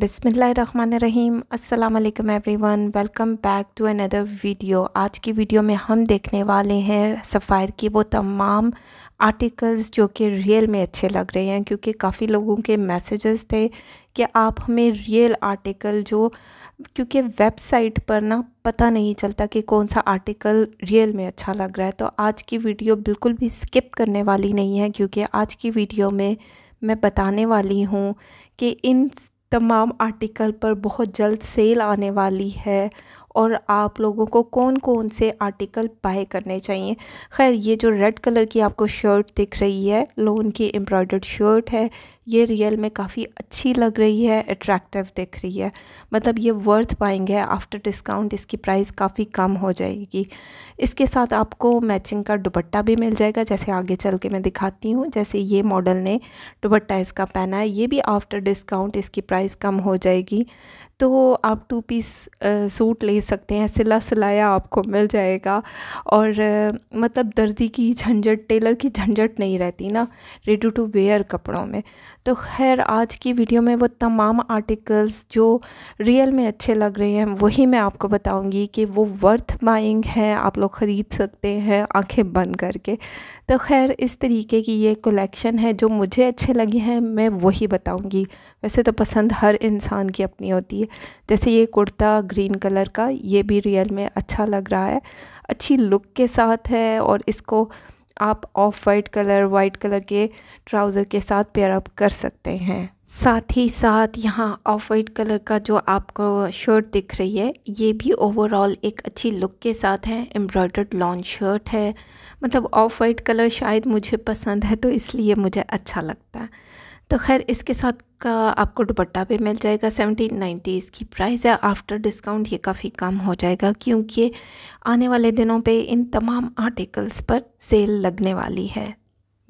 बिसमीम् अल्लाम everyone welcome back to another video आज की वीडियो में हम देखने वाले हैं सफ़ायर की वो तमाम आर्टिकल्स जो कि रियल में अच्छे लग रहे हैं क्योंकि काफ़ी लोगों के मैसेजेस थे कि आप हमें रियल आर्टिकल जो क्योंकि वेबसाइट पर ना पता नहीं चलता कि कौन सा आर्टिकल रियल में अच्छा लग रहा है तो आज की वीडियो बिल्कुल भी स्किप करने वाली नहीं है क्योंकि आज की वीडियो में मैं बताने वाली हूँ कि इन तमाम आर्टिकल पर बहुत जल्द सेल आने वाली है और आप लोगों को कौन कौन से आर्टिकल बाय करने चाहिए खैर ये जो रेड कलर की आपको शर्ट दिख रही है लोन की एम्ब्रॉयडर्ड शर्ट है ये रियल में काफ़ी अच्छी लग रही है अट्रैक्टिव दिख रही है मतलब ये वर्थ पाएंगे आफ्टर डिस्काउंट इसकी प्राइस काफ़ी कम हो जाएगी इसके साथ आपको मैचिंग का दुपट्टा भी मिल जाएगा जैसे आगे चल के मैं दिखाती हूँ जैसे ये मॉडल ने दुपट्टा इसका पहना है ये भी आफ्टर डिस्काउंट इसकी प्राइस कम हो जाएगी तो आप टू पीस सूट ले सकते हैं सिला सिलाया आपको मिल जाएगा और मतलब दर्जी की झंझट टेलर की झंझट नहीं रहती ना रेडी टू वेयर कपड़ों में तो खैर आज की वीडियो में वो तमाम आर्टिकल्स जो रियल में अच्छे लग रहे हैं वही मैं आपको बताऊंगी कि वो वर्थ बाइंग है आप लोग ख़रीद सकते हैं आंखें बंद करके तो खैर इस तरीके की ये कलेक्शन है जो मुझे अच्छे लगे हैं मैं वही बताऊंगी वैसे तो पसंद हर इंसान की अपनी होती है जैसे ये कुर्ता ग्रीन कलर का ये भी रियल में अच्छा लग रहा है अच्छी लुक के साथ है और इसको आप off white colour white colour के ट्राउज़र के साथ पेयर अप कर सकते हैं साथ ही साथ यहाँ ऑफ वाइट कलर का जो आपको शर्ट दिख रही है ये भी ओवरऑल एक अच्छी लुक के साथ है एम्ब्रॉयडर्ड लॉन्ग शर्ट है मतलब ऑफ वाइट कलर शायद मुझे पसंद है तो इसलिए मुझे अच्छा लगता है तो खैर इसके साथ का आपको दुपट्टा भी मिल जाएगा सेवनटीन नाइन्टी इसकी प्राइस है आफ्टर डिस्काउंट ये काफ़ी कम हो जाएगा क्योंकि आने वाले दिनों पे इन तमाम आर्टिकल्स पर सेल लगने वाली है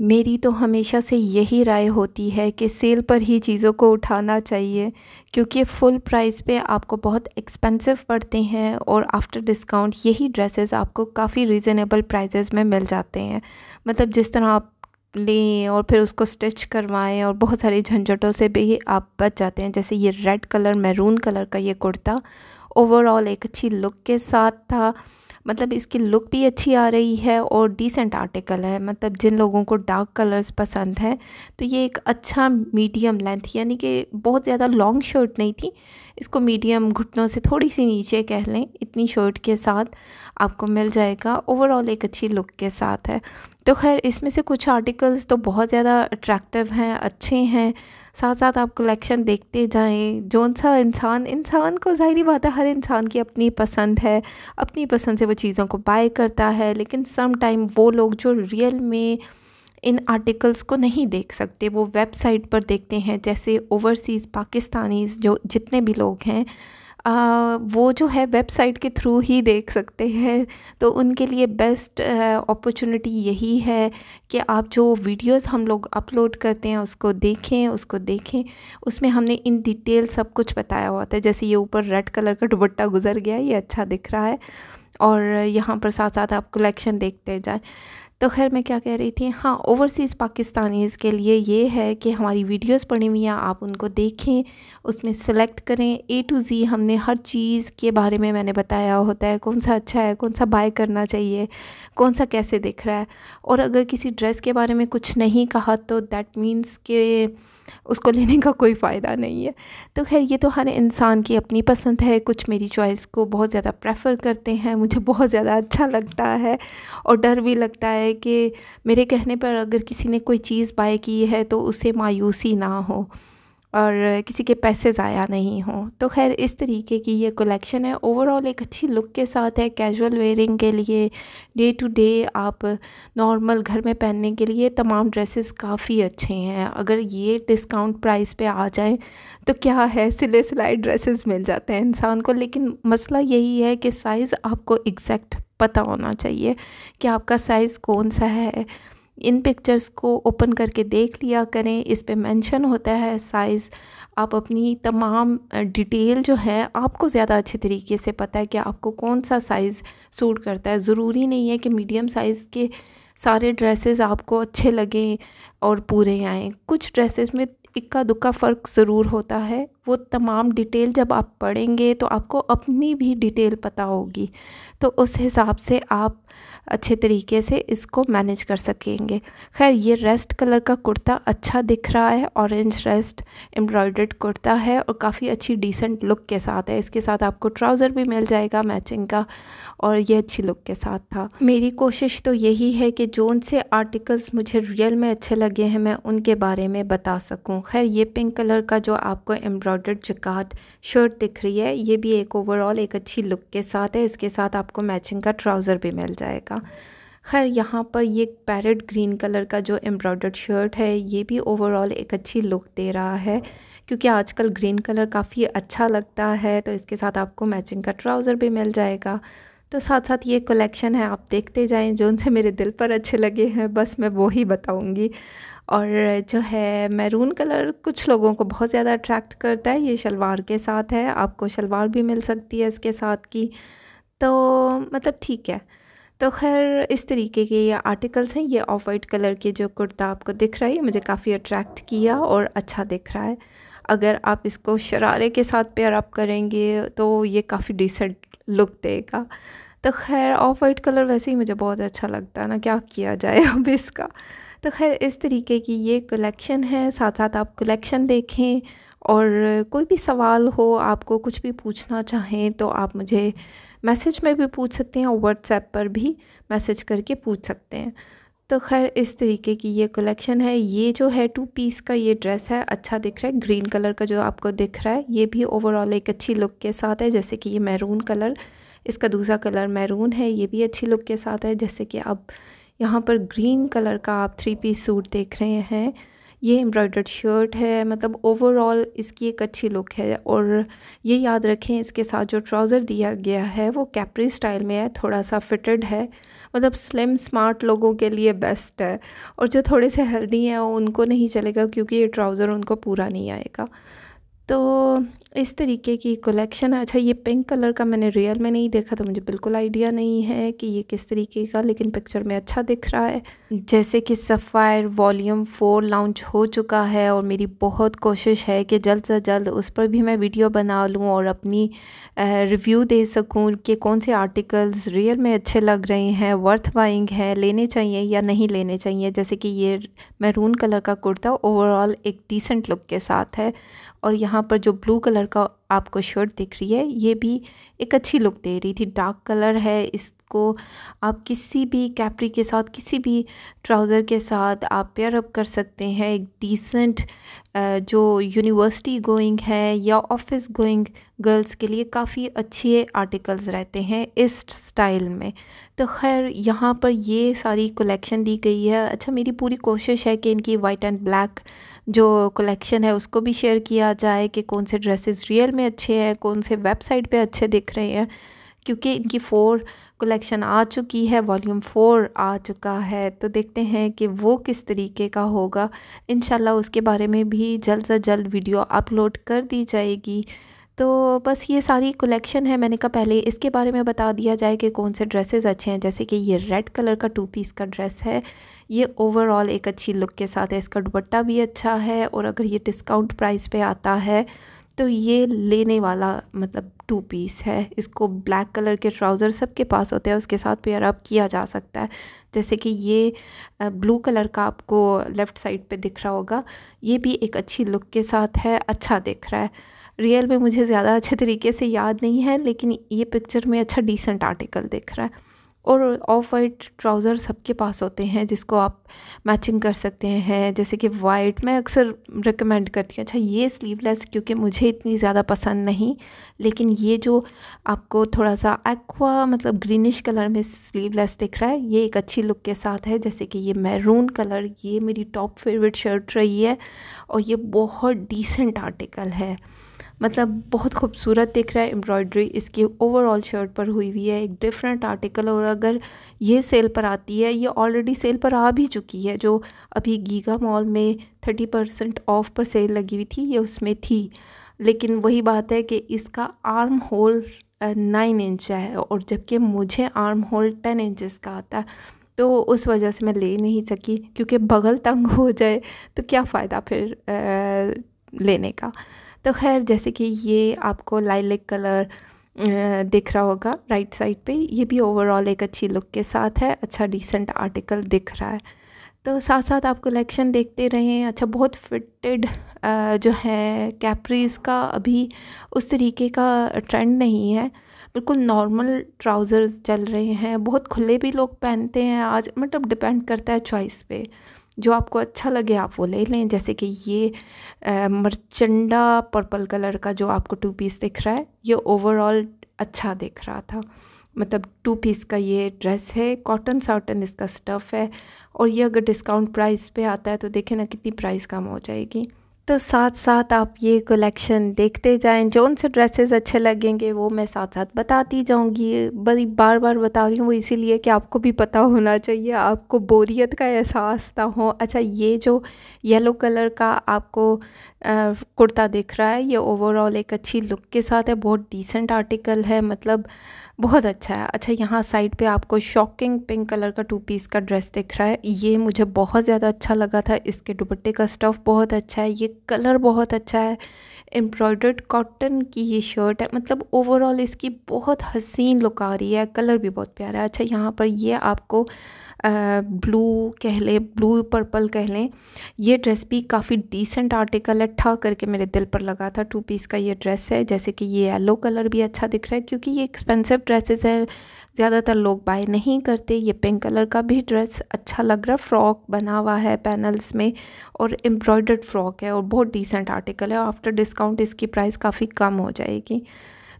मेरी तो हमेशा से यही राय होती है कि सेल पर ही चीज़ों को उठाना चाहिए क्योंकि फ़ुल प्राइस पे आपको बहुत एक्सपेंसिव पड़ते हैं और आफ्टर डिस्काउंट यही ड्रेसेस आपको काफ़ी रीज़नेबल प्राइजेज में मिल जाते हैं मतलब जिस तरह आप लें और फिर उसको स्टिच करवाएं और बहुत सारे झंझटों से भी आप बच जाते हैं जैसे ये रेड कलर मैरून कलर का ये कुर्ता ओवरऑल एक अच्छी लुक के साथ था मतलब इसकी लुक भी अच्छी आ रही है और डिसेंट आर्टिकल है मतलब जिन लोगों को डार्क कलर्स पसंद हैं तो ये एक अच्छा मीडियम लेंथ यानी कि बहुत ज़्यादा लॉन्ग शर्ट नहीं थी इसको मीडियम घुटनों से थोड़ी सी नीचे कह लें इतनी शर्ट के साथ आपको मिल जाएगा ओवरऑल एक अच्छी लुक के साथ है तो खैर इसमें से कुछ आर्टिकल्स तो बहुत ज़्यादा अट्रैक्टिव हैं अच्छे हैं साथ साथ आप कलेक्शन देखते जाएं जौन सा इंसान इंसान को ज़ाहरी बात है हर इंसान की अपनी पसंद है अपनी पसंद से वो चीज़ों को बाय करता है लेकिन सम टाइम वो लोग जो रियल में इन आर्टिकल्स को नहीं देख सकते वो वेबसाइट पर देखते हैं जैसे ओवरसीज़ पाकिस्तानीज़ जो जितने भी लोग हैं आ, वो जो है वेबसाइट के थ्रू ही देख सकते हैं तो उनके लिए बेस्ट अपॉर्चुनिटी यही है कि आप जो वीडियोस हम लोग अपलोड करते हैं उसको देखें उसको देखें उसमें हमने इन डिटेल सब कुछ बताया हुआ था जैसे ये ऊपर रेड कलर का दुबट्टा गुजर गया ये अच्छा दिख रहा है और यहाँ पर साथ साथ आप कलेक्शन देखते जाए तो खैर मैं क्या कह रही थी हाँ ओवरसीज़ पाकिस्तानीज़ के लिए ये है कि हमारी वीडियोस पड़ी हुई हैं आप उनको देखें उसमें सेलेक्ट करें ए टू ज़ी हमने हर चीज़ के बारे में मैंने बताया होता है कौन सा अच्छा है कौन सा बाय करना चाहिए कौन सा कैसे दिख रहा है और अगर किसी ड्रेस के बारे में कुछ नहीं कहा तो दैट मीन्स के उसको लेने का कोई फ़ायदा नहीं है तो खैर ये तो हर इंसान की अपनी पसंद है कुछ मेरी चॉइस को बहुत ज़्यादा प्रेफर करते हैं मुझे बहुत ज़्यादा अच्छा लगता है और डर भी लगता है कि मेरे कहने पर अगर किसी ने कोई चीज़ बाय की है तो उसे मायूसी ना हो और किसी के पैसे ज़ाया नहीं हों तो खैर इस तरीके की ये कलेक्शन है ओवरऑल एक अच्छी लुक के साथ है कैजुअल वेयरिंग के लिए डे टू डे आप नॉर्मल घर में पहनने के लिए तमाम ड्रेसेस काफ़ी अच्छे हैं अगर ये डिस्काउंट प्राइस पे आ जाएं तो क्या है सिले सिलाई ड्रेसेस मिल जाते हैं इंसान को लेकिन मसला यही है कि साइज़ आपको एग्जैक्ट पता होना चाहिए कि आपका साइज़ कौन सा है इन पिक्चर्स को ओपन करके देख लिया करें इस पे मेंशन होता है साइज़ आप अपनी तमाम डिटेल जो है आपको ज़्यादा अच्छे तरीके से पता है कि आपको कौन सा साइज़ सूट करता है ज़रूरी नहीं है कि मीडियम साइज़ के सारे ड्रेसेस आपको अच्छे लगें और पूरे आएँ कुछ ड्रेसेस में इक्का दुक्का फ़र्क ज़रूर होता है वो तमाम डिटेल जब आप पढ़ेंगे तो आपको अपनी भी डिटेल पता होगी तो उस हिसाब से आप अच्छे तरीके से इसको मैनेज कर सकेंगे खैर ये रेस्ट कलर का कुर्ता अच्छा दिख रहा है ऑरेंज रेस्ट एम्ब्रॉयडर्ड कुर्ता है और काफ़ी अच्छी डिसेंट लुक के साथ है इसके साथ आपको ट्राउज़र भी मिल जाएगा मैचिंग का और ये अच्छी लुक के साथ था मेरी कोशिश तो यही है कि जो उनसे आर्टिकल्स मुझे रियल में अच्छे लगे हैं मैं उनके बारे में बता सकूँ खैर ये पिंक कलर का जो आपको एम्ब्रॉयडर्ड जिकाट शर्ट दिख रही है ये भी एक ओवरऑल एक अच्छी लुक के साथ है इसके साथ आपको मैचिंग का ट्राउज़र भी मिल जाएगा का खैर यहाँ पर ये पैरट ग्रीन कलर का जो एम्ब्रॉयडर्ड शर्ट है ये भी ओवरऑल एक अच्छी लुक दे रहा है क्योंकि आजकल ग्रीन कलर काफ़ी अच्छा लगता है तो इसके साथ आपको मैचिंग का ट्राउज़र भी मिल जाएगा तो साथ साथ ये कलेक्शन है आप देखते जाएं जो उनसे मेरे दिल पर अच्छे लगे हैं बस मैं वो ही बताऊँगी और जो है मैरून कलर कुछ लोगों को बहुत ज़्यादा अट्रैक्ट करता है ये शलवार के साथ है आपको शलवार भी मिल सकती है इसके साथ की तो मतलब ठीक है तो खैर इस तरीके के ये आर्टिकल्स हैं ये ऑफ वाइट कलर के जो कुर्ता आपको दिख रहा है मुझे काफ़ी अट्रैक्ट किया और अच्छा दिख रहा है अगर आप इसको शरारे के साथ पेयर अप करेंगे तो ये काफ़ी डिसेंट लुक देगा तो खैर ऑफ वाइट कलर वैसे ही मुझे बहुत अच्छा लगता है ना क्या किया जाए अब इसका तो खैर इस तरीके की ये कलेक्शन है साथ साथ आप कलेक्शन देखें और कोई भी सवाल हो आपको कुछ भी पूछना चाहें तो आप मुझे मैसेज में भी पूछ सकते हैं और व्हाट्सएप पर भी मैसेज करके पूछ सकते हैं तो खैर इस तरीके की ये कलेक्शन है ये जो है टू पीस का ये ड्रेस है अच्छा दिख रहा है ग्रीन कलर का जो आपको दिख रहा है ये भी ओवरऑल एक अच्छी लुक के साथ है जैसे कि ये मैरून कलर इसका दूसरा कलर मैरून है ये भी अच्छी लुक के साथ है जैसे कि आप यहाँ पर ग्रीन कलर का आप थ्री पीस सूट देख रहे हैं ये एम्ब्रॉयडर्ड शर्ट है मतलब ओवरऑल इसकी एक अच्छी लुक है और ये याद रखें इसके साथ जो ट्राउज़र दिया गया है वो कैपरी स्टाइल में है थोड़ा सा फिटेड है मतलब स्लिम स्मार्ट लोगों के लिए बेस्ट है और जो थोड़े से हेल्दी हैं उनको नहीं चलेगा क्योंकि ये ट्राउज़र उनको पूरा नहीं आएगा तो इस तरीके की कलेक्शन है अच्छा ये पिंक कलर का मैंने रियल में नहीं देखा तो मुझे बिल्कुल आइडिया नहीं है कि ये किस तरीके का लेकिन पिक्चर में अच्छा दिख रहा है जैसे कि सफ़ायर वॉल्यूम फ़ोर लॉन्च हो चुका है और मेरी बहुत कोशिश है कि जल्द से जल्द उस पर भी मैं वीडियो बना लूँ और अपनी रिव्यू दे सकूँ कि कौन से आर्टिकल्स रियल में अच्छे लग रहे हैं वर्थ बाइंग है लेने चाहिए या नहीं लेने चाहिए जैसे कि ये मैरून कलर का कुर्ता ओवरऑल एक डिसेंट लुक के साथ है और यहाँ पर जो ब्लू कलर का आपको शर्ट दिख रही है ये भी एक अच्छी लुक दे रही थी डार्क कलर है इसको आप किसी भी कैपरी के साथ किसी भी ट्राउज़र के साथ आप पेयर अप कर सकते हैं एक डिसेंट जो यूनिवर्सिटी गोइंग है या ऑफिस गोइंग गर्ल्स के लिए काफ़ी अच्छे आर्टिकल्स रहते हैं इस स्टाइल में तो खैर यहाँ पर ये सारी कलेक्शन दी गई है अच्छा मेरी पूरी कोशिश है कि इनकी वाइट एंड ब्लैक जो कलेक्शन है उसको भी शेयर किया जाए कि कौन से ड्रेसेस रियल में अच्छे हैं कौन से वेबसाइट पे अच्छे दिख रहे हैं क्योंकि इनकी फ़ोर कलेक्शन आ चुकी है वॉल्यूम फ़ोर आ चुका है तो देखते हैं कि वो किस तरीके का होगा इन उसके बारे में भी जल्द से जल्द वीडियो अपलोड कर दी जाएगी तो बस ये सारी कलेक्शन है मैंने कहा पहले इसके बारे में बता दिया जाए कि कौन से ड्रेसेस अच्छे हैं जैसे कि ये रेड कलर का टू पीस का ड्रेस है ये ओवरऑल एक अच्छी लुक के साथ है इसका दुपट्टा भी अच्छा है और अगर ये डिस्काउंट प्राइस पे आता है तो ये लेने वाला मतलब टू पीस है इसको ब्लैक कलर के ट्राउज़र सबके पास होते हैं उसके साथ पेयर अप किया जा सकता है जैसे कि ये ब्लू कलर का आपको लेफ़्ट साइड पे दिख रहा होगा ये भी एक अच्छी लुक के साथ है अच्छा दिख रहा है रियल में मुझे ज़्यादा अच्छे तरीके से याद नहीं है लेकिन ये पिक्चर में अच्छा डिसेंट आर्टिकल दिख रहा है और ऑफ वाइट ट्राउज़र सबके पास होते हैं जिसको आप मैचिंग कर सकते हैं जैसे कि वाइट मैं अक्सर रिकमेंड करती हूँ अच्छा ये स्लीवलेस क्योंकि मुझे इतनी ज़्यादा पसंद नहीं लेकिन ये जो आपको थोड़ा सा एक्वा मतलब ग्रीनिश कलर में स्लीवलेस दिख रहा है ये एक अच्छी लुक के साथ है जैसे कि ये मैरून कलर ये मेरी टॉप फेवरेट शर्ट रही है और ये बहुत डिसेंट आर्टिकल है मतलब बहुत खूबसूरत दिख रहा है एम्ब्रॉयडरी इसकी ओवरऑल शर्ट पर हुई हुई है एक डिफरेंट आर्टिकल और अगर ये सेल पर आती है ये ऑलरेडी सेल पर आ भी चुकी है जो अभी गीगा मॉल में थर्टी परसेंट ऑफ पर सेल लगी हुई थी ये उसमें थी लेकिन वही बात है कि इसका आर्म होल नाइन इंच है और जबकि मुझे आर्म होल टेन इंचज़ का आता है तो उस वजह से मैं ले नहीं सकी क्योंकि बगल तंग हो जाए तो क्या फ़ायदा फिर आ, लेने का तो खैर जैसे कि ये आपको लाइलिक कलर दिख रहा होगा राइट साइड पे ये भी ओवरऑल एक अच्छी लुक के साथ है अच्छा डिसेंट आर्टिकल दिख रहा है तो साथ साथ आप कलेक्शन देखते रहें अच्छा बहुत फिटेड जो है कैपरीज का अभी उस तरीके का ट्रेंड नहीं है बिल्कुल नॉर्मल ट्राउज़र्स चल रहे हैं बहुत खुले भी लोग पहनते हैं आज मतलब डिपेंड करता है चॉइस पे जो आपको अच्छा लगे आप वो ले लें जैसे कि ये मरचंडा पर्पल कलर का जो आपको टू पीस दिख रहा है ये ओवरऑल अच्छा दिख रहा था मतलब टू पीस का ये ड्रेस है कॉटन साटन इसका स्टफ़ है और ये अगर डिस्काउंट प्राइस पे आता है तो देखें ना कितनी प्राइस कम हो जाएगी तो साथ साथ आप ये कलेक्शन देखते जाएं जौन से ड्रेसेस अच्छे लगेंगे वो मैं साथ साथ बताती जाऊंगी बड़ी बार बार बता रही हूँ वो इसीलिए कि आपको भी पता होना चाहिए आपको बोरियत का एहसास ना हो अच्छा ये जो येलो कलर का आपको आ, कुर्ता दिख रहा है ये ओवरऑल एक अच्छी लुक के साथ है बहुत डिसेंट आर्टिकल है मतलब बहुत अच्छा है अच्छा यहाँ साइड पे आपको शॉकिंग पिंक कलर का टू पीस का ड्रेस दिख रहा है ये मुझे बहुत ज़्यादा अच्छा लगा था इसके दुपट्टे का स्टफ़ बहुत अच्छा है ये कलर बहुत अच्छा है एम्ब्रॉयडर्ड कॉटन की ये शर्ट है मतलब ओवरऑल इसकी बहुत हसीन लुक आ रही है कलर भी बहुत प्यारा है अच्छा यहाँ पर ये आपको ब्लू कह लें ब्लू पर्पल कह लें ये ड्रेस भी काफ़ी डिसेंट आर्टिकल है ठा करके मेरे दिल पर लगा था टू पीस का ये ड्रेस है जैसे कि ये येलो कलर भी अच्छा दिख रहा है क्योंकि ये एक्सपेंसिव ड्रेसेस है ज़्यादातर लोग बाय नहीं करते ये पिंक कलर का भी ड्रेस अच्छा लग रहा है फ्रॉक बना हुआ है पैनल्स में और एम्ब्रॉयडर्ड फ्रॉक है और बहुत डिसेंट आर्टिकल है आफ्टर डिस्काउंट इसकी प्राइस काफ़ी कम हो जाएगी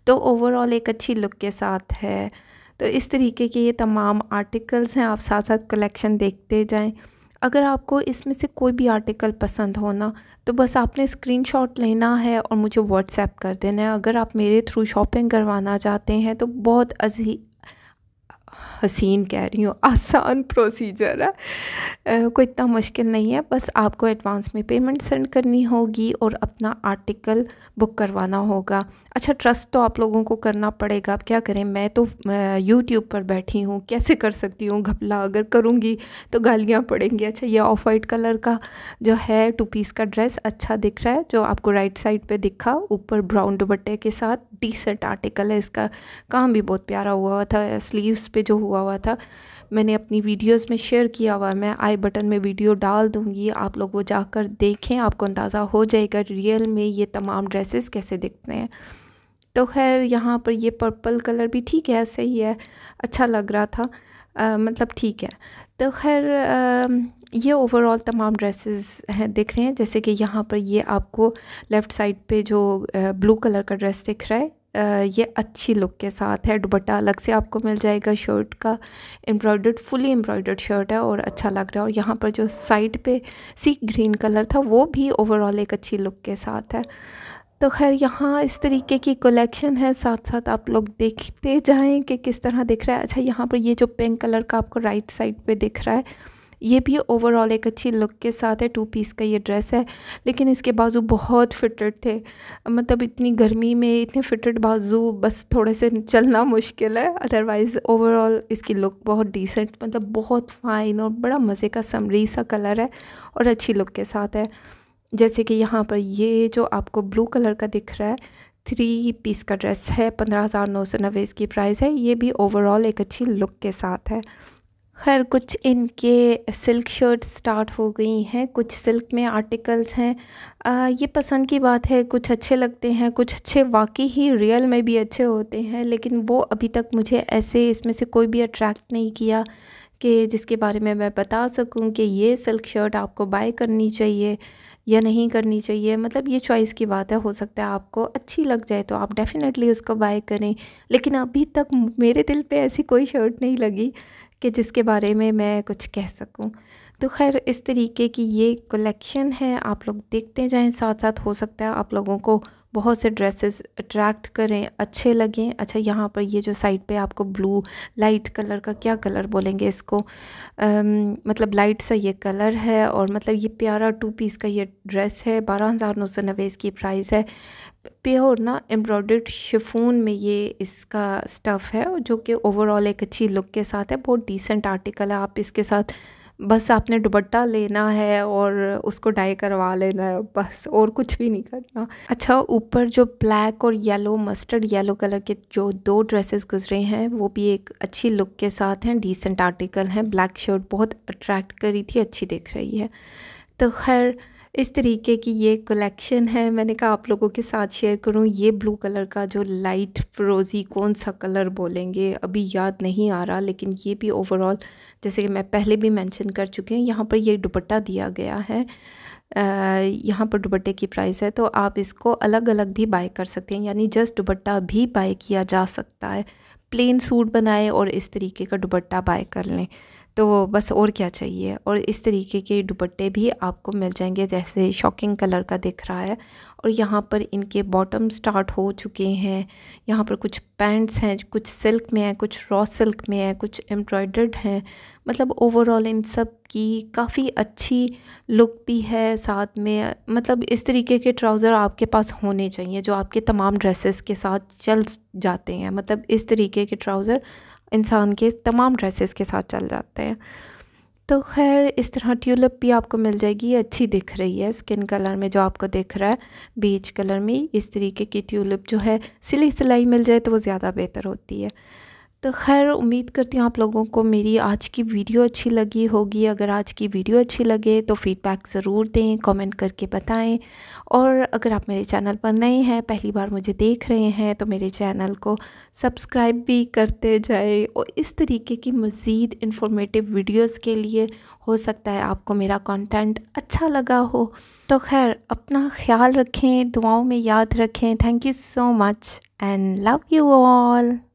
तो ओवरऑल एक अच्छी लुक के साथ है तो इस तरीके के ये तमाम आर्टिकल्स हैं आप साथ साथ कलेक्शन देखते जाएं अगर आपको इसमें से कोई भी आर्टिकल पसंद हो ना तो बस आपने स्क्रीनशॉट लेना है और मुझे व्हाट्सएप कर देना है अगर आप मेरे थ्रू शॉपिंग करवाना चाहते हैं तो बहुत अजी हसीन कह रही हूँ आसान प्रोसीजर है कोई इतना मुश्किल नहीं है बस आपको एडवांस में पेमेंट सेंड करनी होगी और अपना आर्टिकल बुक करवाना होगा अच्छा ट्रस्ट तो आप लोगों को करना पड़ेगा अब क्या करें मैं तो यूट्यूब पर बैठी हूँ कैसे कर सकती हूँ घपला अगर करूँगी तो गालियाँ पड़ेंगी अच्छा ये ऑफ वाइट कलर का जो है टू पीस का ड्रेस अच्छा दिख रहा है जो आपको राइट साइड पर दिखा ऊपर ब्राउन दुपट्टे के साथ डिसेंट आर्टिकल है इसका काम भी बहुत प्यारा हुआ था स्लीव्स पे जो हुआ हुआ था मैंने अपनी वीडियोस में शेयर किया हुआ मैं आई बटन में वीडियो डाल दूँगी आप लोग वो जाकर देखें आपको अंदाज़ा हो जाएगा रियल में ये तमाम ड्रेसेस कैसे दिखते हैं तो खैर यहाँ पर ये पर्पल कलर भी ठीक है सही है अच्छा लग रहा था आ, मतलब ठीक है तो खैर ये ओवरऑल तमाम ड्रेसेस हैं दिख रहे हैं जैसे कि यहाँ पर ये आपको लेफ़्ट साइड पे जो ब्लू कलर का ड्रेस दिख रहा है ये अच्छी लुक के साथ है दुबट्टा अलग से आपको मिल जाएगा शर्ट का एम्ब्रॉयडर्ड फुली एम्ब्रॉयडर्ड शर्ट है और अच्छा लग रहा है और यहाँ पर जो साइड पे सी ग्रीन कलर था वो भी ओवरऑल एक अच्छी लुक के साथ है तो खैर यहाँ इस तरीके की कलेक्शन है साथ साथ आप लोग देखते जाएं कि किस तरह दिख रहा है अच्छा यहाँ पर ये जो पिंक कलर का आपको राइट साइड पर दिख रहा है ये भी ओवरऑल एक अच्छी लुक के साथ है टू पीस का ये ड्रेस है लेकिन इसके बाजू बहुत फिटेड थे मतलब इतनी गर्मी में इतने फिटेड बाजू बस थोड़े से चलना मुश्किल है अदरवाइज़ ओवरऑल इसकी लुक बहुत डिसेंट मतलब बहुत फाइन और बड़ा मज़े का समरी सा कलर है और अच्छी लुक के साथ है जैसे कि यहाँ पर ये जो आपको ब्लू कलर का दिख रहा है थ्री पीस का ड्रेस है पंद्रह हज़ार नौ सौ नब्बे इसकी प्राइस है ये भी ओवरऑल एक अच्छी लुक के साथ है खैर कुछ इनके सिल्क शर्ट स्टार्ट हो गई हैं कुछ सिल्क में आर्टिकल्स हैं आ, ये पसंद की बात है कुछ अच्छे लगते हैं कुछ अच्छे वाकई ही रियल में भी अच्छे होते हैं लेकिन वो अभी तक मुझे ऐसे इसमें से कोई भी अट्रैक्ट नहीं किया कि जिसके बारे में मैं बता सकूं कि ये सिल्क शर्ट आपको बाय करनी चाहिए या नहीं करनी चाहिए मतलब ये चॉइस की बात है हो सकता है आपको अच्छी लग जाए तो आप डेफ़िनेटली उसको बाय करें लेकिन अभी तक मेरे दिल पे ऐसी कोई शर्ट नहीं लगी कि जिसके बारे में मैं कुछ कह सकूं तो खैर इस तरीके की ये कलेक्शन है आप लोग देखते जाएं साथ साथ हो सकता है आप लोगों को बहुत से ड्रेसेस अट्रैक्ट करें अच्छे लगें अच्छा यहाँ पर ये जो साइड पे आपको ब्लू लाइट कलर का क्या कलर बोलेंगे इसको अम, मतलब लाइट सा ये कलर है और मतलब ये प्यारा टू पीस का ये ड्रेस है बारह हज़ार नौ सौ नब्बे इसकी प्राइस है प्योर ना एम्ब्रॉयड शिफून में ये इसका स्टफ़ है जो कि ओवरऑल एक अच्छी लुक के साथ है बहुत डिसेंट आर्टिकल है आप इसके साथ बस आपने दुपट्टा लेना है और उसको डाई करवा लेना है बस और कुछ भी नहीं करना अच्छा ऊपर जो ब्लैक और येलो मस्टर्ड येलो कलर के जो दो ड्रेसेस गुजरे हैं वो भी एक अच्छी लुक के साथ हैं डिसेंट आर्टिकल हैं ब्लैक शर्ट बहुत अट्रैक्ट करी थी अच्छी दिख रही है तो खैर इस तरीके की ये कलेक्शन है मैंने कहा आप लोगों के साथ शेयर करूं ये ब्लू कलर का जो लाइट फ्रोज़ी कौन सा कलर बोलेंगे अभी याद नहीं आ रहा लेकिन ये भी ओवरऑल जैसे कि मैं पहले भी मेंशन कर चुकी हूँ यहाँ पर ये दुपट्टा दिया गया है यहाँ पर दुपट्टे की प्राइस है तो आप इसको अलग अलग भी बाय कर सकते हैं यानी जस्ट दुपट्टा भी बाई किया जा सकता है प्लेन सूट बनाए और इस तरीके का दुपट्टा बाय कर लें तो बस और क्या चाहिए और इस तरीके के दुपट्टे भी आपको मिल जाएंगे जैसे शॉकिंग कलर का दिख रहा है और यहाँ पर इनके बॉटम स्टार्ट हो चुके हैं यहाँ पर कुछ पैंट्स हैं कुछ सिल्क में हैं कुछ रॉ सिल्क में है कुछ एम्ब्रॉयडर्ड हैं मतलब ओवरऑल इन सब की काफ़ी अच्छी लुक भी है साथ में मतलब इस तरीके के ट्राउज़र आपके पास होने चाहिए जो आपके तमाम ड्रेसेस के साथ चल जाते हैं मतलब इस तरीके के ट्राउज़र इंसान के तमाम ड्रेसेस के साथ चल जाते हैं तो खैर इस तरह ट्यूलिप भी आपको मिल जाएगी ये अच्छी दिख रही है स्किन कलर में जो आपको दिख रहा है बीच कलर में इस तरीके की ट्यूलिप जो है सिली सिलाई मिल जाए तो वो ज़्यादा बेहतर होती है तो खैर उम्मीद करती हूँ आप लोगों को मेरी आज की वीडियो अच्छी लगी होगी अगर आज की वीडियो अच्छी लगे तो फीडबैक ज़रूर दें कमेंट करके बताएं और अगर आप मेरे चैनल पर नए हैं पहली बार मुझे देख रहे हैं तो मेरे चैनल को सब्सक्राइब भी करते जाए और इस तरीके की मज़ीद इन्फॉर्मेटिव वीडियोज़ के लिए हो सकता है आपको मेरा कॉन्टेंट अच्छा लगा हो तो खैर अपना ख्याल रखें दुआओं में याद रखें thank you so much and love you all